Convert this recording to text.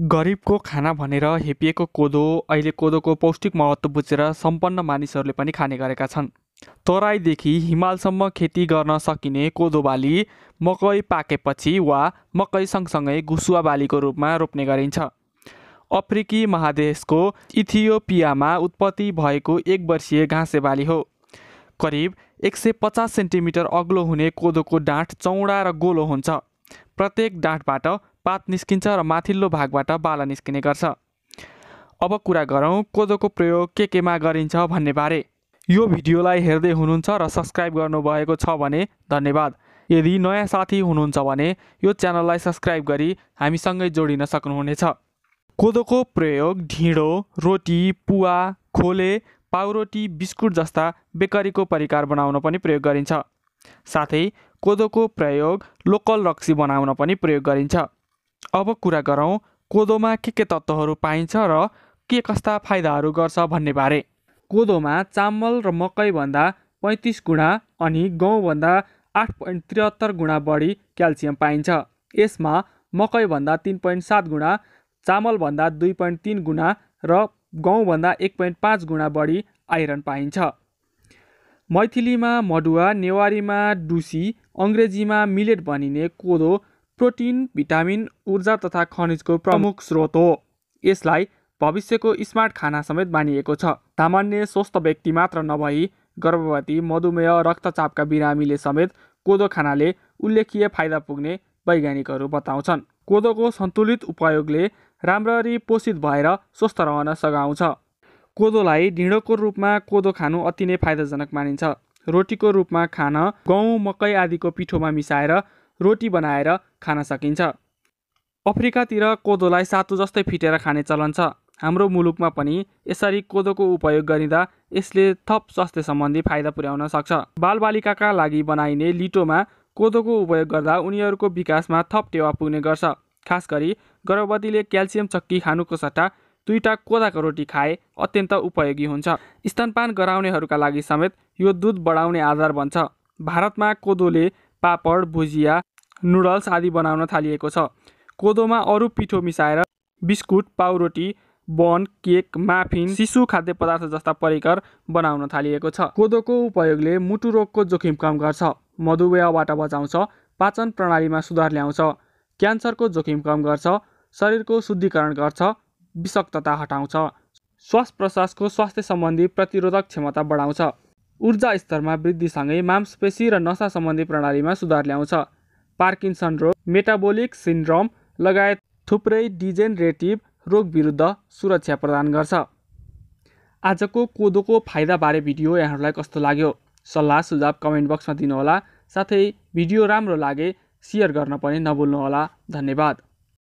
गरिबको खाना भनेर हेपिएको कोदो अहिले कोदोको पौष्टिक महत्त्व बुझेर सम्पन्न मानिसहरूले पनि खाने गरेका छन् तराईदेखि हिमालसम्म खेती गर्न सकिने कोदो बाली मकै पाकेपछि वा मकै सँगसँगै घुसुवा बालीको रूपमा रोप्ने गरिन्छ अफ्रिकी महादेशको इथियोपियामा उत्पत्ति भएको एक वर्षीय घाँसे बाली हो करिब एक सय पचास सेन्टिमिटर अग्लो हुने कोदोको डाँठ चौडा र गोलो हुन्छ प्रत्येक डाँठबाट पात निस्किन्छ र माथिल्लो भागबाट बाला निस्किने गर्छ अब कुरा गरौँ कोदोको प्रयोग के केमा गरिन्छ भन्नेबारे यो भिडियोलाई हेर्दै हुनुहुन्छ र सब्सक्राइब गर्नुभएको छ भने धन्यवाद यदि नयाँ साथी हुनुहुन्छ भने यो च्यानललाई सब्सक्राइब गरी हामीसँगै जोडिन सक्नुहुनेछ कोदोको प्रयोग ढिँडो रोटी पुवा खोले पाउरोटी बिस्कुट जस्ता बेकरीको परिकार बनाउन पनि प्रयोग गरिन्छ साथै कोदोको प्रयोग लोकल रक्सी बनाउन पनि प्रयोग गरिन्छ अब कुरा गरौँ कोदोमा के के तत्त्वहरू पाइन्छ र के कस्ता फाइदाहरू गर्छ भन्ने बारे कोदोमा चामल र मकैभन्दा पैँतिस गुणा अनि गहुँभन्दा आठ पोइन्ट त्रिहत्तर गुणा बढी क्याल्सियम पाइन्छ यसमा मकैभन्दा तिन पोइन्ट सात गुणा चामलभन्दा दुई पोइन्ट तिन गुणा र गहुँभन्दा एक पोइन्ट पाँच गुणा बढी आइरन पाइन्छ मैथिलीमा मडुवा नेवारीमा डुसी अङ्ग्रेजीमा मिलेट भनिने कोदो प्रोटिन भिटामिन ऊर्जा तथा खनिजको प्रमुख स्रोत हो यसलाई भविष्यको स्मार्ट खाना समेत मानिएको छ सामान्य स्वस्थ व्यक्ति मात्र नभई गर्भवती मधुमेह रक्तचापका बिरामीले समेत कोदो खानाले उल्लेखीय फाइदा पुग्ने वैज्ञानिकहरू बताउँछन् कोदोको सन्तुलित उपयोगले राम्ररी पोषित भएर स्वस्थ रहन सघाउँछ कोदोलाई ढिँडोको रूपमा कोदो खानु अति नै फाइदाजनक मानिन्छ रोटीको रूपमा खान गहुँ मकै आदिको पिठोमा मिसाएर रोटी बनाएर खान सकिन्छ अफ्रिकातिर कोदोलाई सातु जस्तै फिटेर खाने चलन छ हाम्रो मुलुकमा पनि यसरी कोदोको उपयोग गरिँदा यसले थप स्वास्थ्य सम्बन्धी फाइदा पुर्याउन सक्छ बालबालिकाका लागि बनाइने लिटोमा कोदोको उपयोग गर्दा उनीहरूको विकासमा थप टेवा पुग्ने गर्छ खास गरी गर्भवतीले क्याल्सियम चक्की खानुको सट्टा दुईवटा कोदाको रोटी खाए अत्यन्त उपयोगी हुन्छ स्तनपान गराउनेहरूका लागि समेत यो दुध बढाउने आधार बन्छ भारतमा कोदोले पापड भुजिया नुडल्स आदि बनाउन थालिएको छ कोदोमा अरू पिठो मिसाएर बिस्कुट पाउरोटी बन केक माफिन शिशु खाद्य पदार्थ जस्ता परिकर बनाउन थालिएको छ कोदोको उपयोगले मुटु रोगको जोखिम कम गर्छ मधुमेहबाट बचाउँछ पाचन प्रणालीमा सुधार ल्याउँछ क्यान्सरको जोखिम कम गर्छ शरीरको शुद्धिकरण गर्छ विषक्तता हटाउँछ श्वास प्रश्वासको स्वास्थ्य सम्बन्धी प्रतिरोधक क्षमता बढाउँछ ऊर्जा स्तरमा वृद्धिसँगै मांसपेशी र नसा सम्बन्धी प्रणालीमा सुधार ल्याउँछ पार्किन्सन रोग मेटाबोलिक सिन्ड्रोम लगायत थुप्रै डिजेनरेटिभ रोग विरुद्ध सुरक्षा प्रदान गर्छ आजको कोदोको फाइदाबारे भिडियो यहाँहरूलाई कस्तो लाग्यो सल्लाह सुझाव कमेन्ट बक्समा दिनुहोला साथै भिडियो राम्रो लागे सेयर गर्न पनि नभुल्नुहोला धन्यवाद